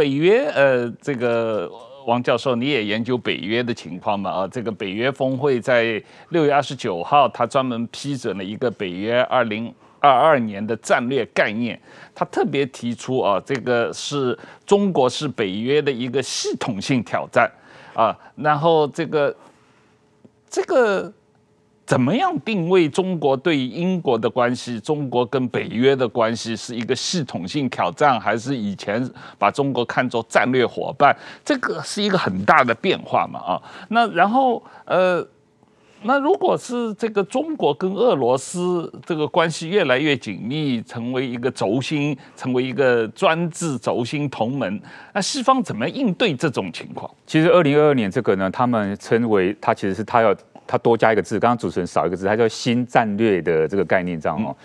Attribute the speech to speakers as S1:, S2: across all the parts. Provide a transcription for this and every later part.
S1: 北约，呃，这个王教授，你也研究北约的情况嘛？啊，这个北约峰会在六月二十九号，他专门批准了一个北约二零二二年的战略概念，他特别提出啊，这个是中国是北约的一个系统性挑战，啊，然后这个这个。怎么样定位中国对英国的关系？中国跟北约的关系是一个系统性挑战，还是以前把中国看作战略伙伴？这个是一个很大的变化嘛？啊，那然后呃，那如果是这个中国跟俄罗斯这个关系越来越紧密，成为一个轴心，成为一个专制轴心同盟，那西方怎么应对这种情况？
S2: 其实，二零二二年这个呢，他们称为他其实是他要。它多加一个字，刚刚主持人少一个字，它叫新战略的这个概念，这样哦。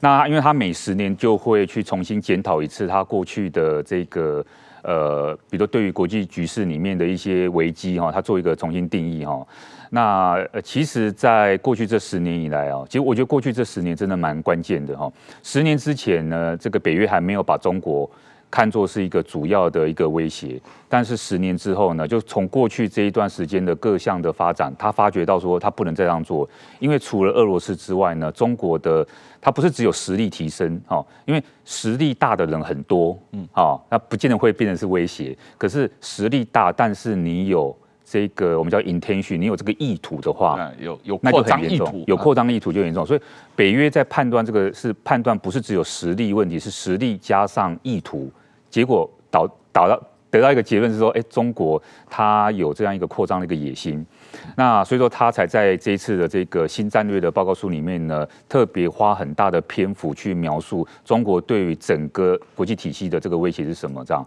S2: 那因为它每十年就会去重新检讨一次它过去的这个呃，比如对于国际局势里面的一些危机哈，它做一个重新定义哈。那呃，其实，在过去这十年以来啊，其实我觉得过去这十年真的蛮关键的哈。十年之前呢，这个北约还没有把中国。看作是一个主要的一个威胁，但是十年之后呢，就从过去这一段时间的各项的发展，他发觉到说他不能再这样做，因为除了俄罗斯之外呢，中国的他不是只有实力提升哦，因为实力大的人很多，嗯，好，那不见得会变成是威胁，可是实力大，但是你有。这个我们叫 intention，你有这个意图的话，有有扩张意图，有扩张意图就严重。所以北约在判断这个是判断，不是只有实力问题，是实力加上意图，结果导导到。得到一个结论是说，哎，中国它有这样一个扩张的一个野心，那所以说它才在这一次的这个新战略的报告书里面呢，特别花很大的篇幅去描述中国对于整个国际体系的这个威胁是什么这样。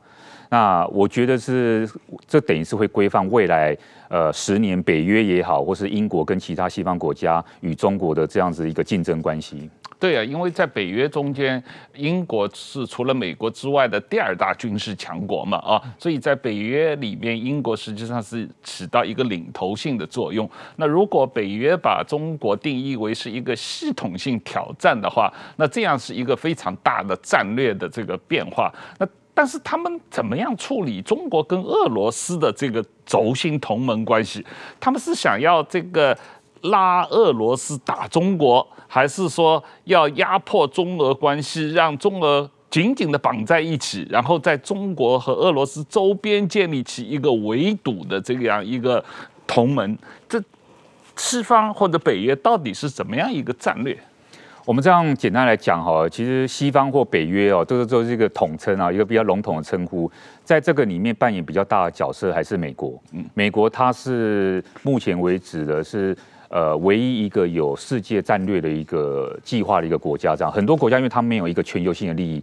S2: 那我觉得是这等于是会规范未来呃十年北约也好，或是英国跟其他西方国家与中国的这样子一个竞争关系。
S1: 对啊，因为在北约中间，英国是除了美国之外的第二大军事强国嘛，啊，所以在北约里面，英国实际上是起到一个领头性的作用。那如果北约把中国定义为是一个系统性挑战的话，那这样是一个非常大的战略的这个变化。那但是他们怎么样处理中国跟俄罗斯的这个轴心同盟关系？他们是想要这个。拉俄罗斯打中国，还是说要压迫中俄关系，让中俄紧紧的绑在一起，然后在中国和俄罗斯周边建立起一个围堵的这样一个同盟？
S2: 这西方或者北约到底是怎么样一个战略？我们这样简单来讲哈，其实西方或北约哦，都是做这个统称啊，一个比较笼统的称呼，在这个里面扮演比较大的角色还是美国。嗯，美国它是目前为止的是。呃，唯一一个有世界战略的一个计划的一个国家，这样很多国家，因为他没有一个全球性的利益。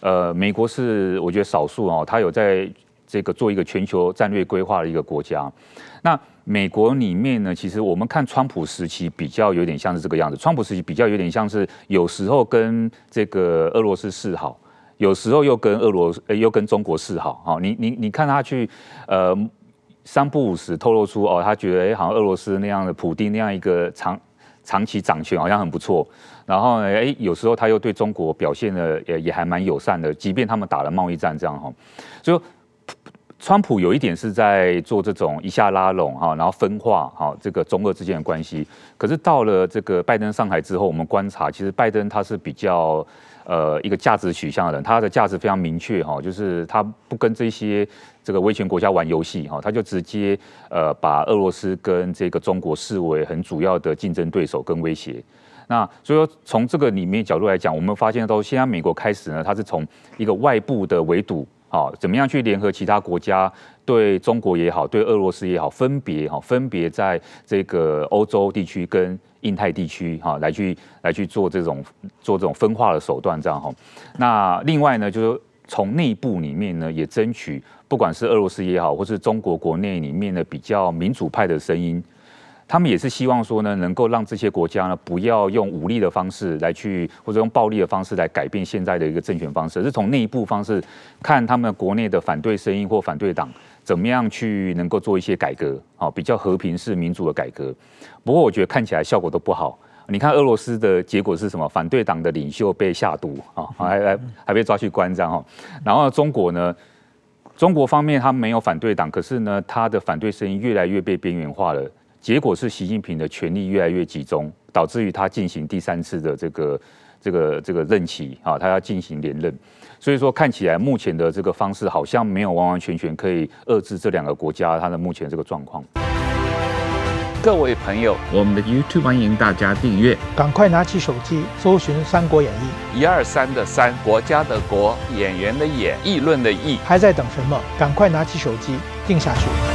S2: 呃，美国是我觉得少数哦，它有在这个做一个全球战略规划的一个国家。那美国里面呢，其实我们看川普时期比较有点像是这个样子，川普时期比较有点像是有时候跟这个俄罗斯示好，有时候又跟俄罗斯又跟中国示好啊。你你你看他去呃。三不五时透露出哦，他觉得哎，好像俄罗斯那样的普丁那样一个长长期掌权，好像很不错。然后呢，哎，有时候他又对中国表现的也也还蛮友善的，即便他们打了贸易战这样哈，就。川普有一点是在做这种一下拉拢哈，然后分化哈这个中俄之间的关系。可是到了这个拜登上台之后，我们观察，其实拜登他是比较呃一个价值取向的人，他的价值非常明确哈，就是他不跟这些这个威权国家玩游戏哈，他就直接呃把俄罗斯跟这个中国视为很主要的竞争对手跟威胁。那所以说从这个里面角度来讲，我们发现到现在美国开始呢，他是从一个外部的围堵。好，怎么样去联合其他国家对中国也好，对俄罗斯也好，分别哈，分别在这个欧洲地区跟印太地区哈，来去来去做这种做这种分化的手段，这样哈。那另外呢，就是从内部里面呢，也争取不管是俄罗斯也好，或是中国国内里面的比较民主派的声音。他们也是希望说呢，能够让这些国家呢，不要用武力的方式来去，或者用暴力的方式来改变现在的一个政权方式，是从内部方式看他们国内的反对声音或反对党怎么样去能够做一些改革，啊，比较和平式民主的改革。不过我觉得看起来效果都不好。你看俄罗斯的结果是什么？反对党的领袖被下毒啊，还还还被抓去关张哦。然后中国呢，中国方面他没有反对党，可是呢，他的反对声音越来越被边缘化了。结果是习近平的权力越来越集中，导致于他进行第三次的这个这个这个任期啊，他要进行连任。所以说看起来目前的这个方式好像没有完完全全可以遏制这两个国家它的目前这个状况。各
S1: 位朋友，我们的 YouTube 欢迎
S2: 大家订阅，赶快拿起手机搜寻《三国演义》
S1: 一二三的三国家的国演员的演议论的议，
S2: 还在等什么？赶快拿起手机定下去。